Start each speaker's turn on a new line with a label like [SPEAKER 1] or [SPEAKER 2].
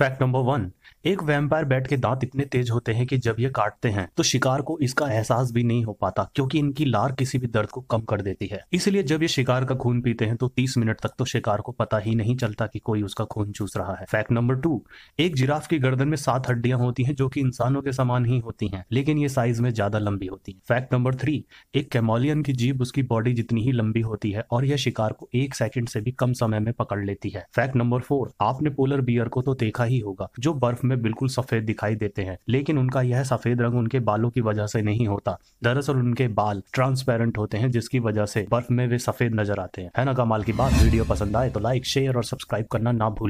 [SPEAKER 1] fact number one एक vampire bat के दांत इतने तेज होते हैं कि जब ये काटते हैं तो शिकार को इसका एहसास भी नहीं हो पाता क्योंकि इनकी लार किसी भी दर्द को कम कर देती है इसलिए जब ये शिकार का खून पीते हैं तो 30 मिनट तक तो शिकार को पता ही नहीं चलता कि कोई उसका खून चूस रहा है फैक्ट नंबर टू एक जिराफ की गर्दन में सात हड्डियां होती है जो की इंसानों के समान ही होती है लेकिन ये साइज में ज्यादा लंबी होती है फैक्ट नंबर थ्री एक कैमोलियन की जीप उसकी बॉडी जितनी ही लंबी होती है और यह शिकार को एक सेकंड से भी कम समय में पकड़ लेती है फैक्ट नंबर फोर आपने पोलर बियर को तो देखा ही होगा जो बर्फ में बिल्कुल सफेद दिखाई देते हैं लेकिन उनका यह सफेद रंग उनके बालों की वजह से नहीं होता दरअसल उनके बाल ट्रांसपेरेंट होते हैं जिसकी वजह से बर्फ में वे सफेद नजर आते हैं है ना कमाल की बात वीडियो पसंद आए तो लाइक शेयर और सब्सक्राइब करना ना भूल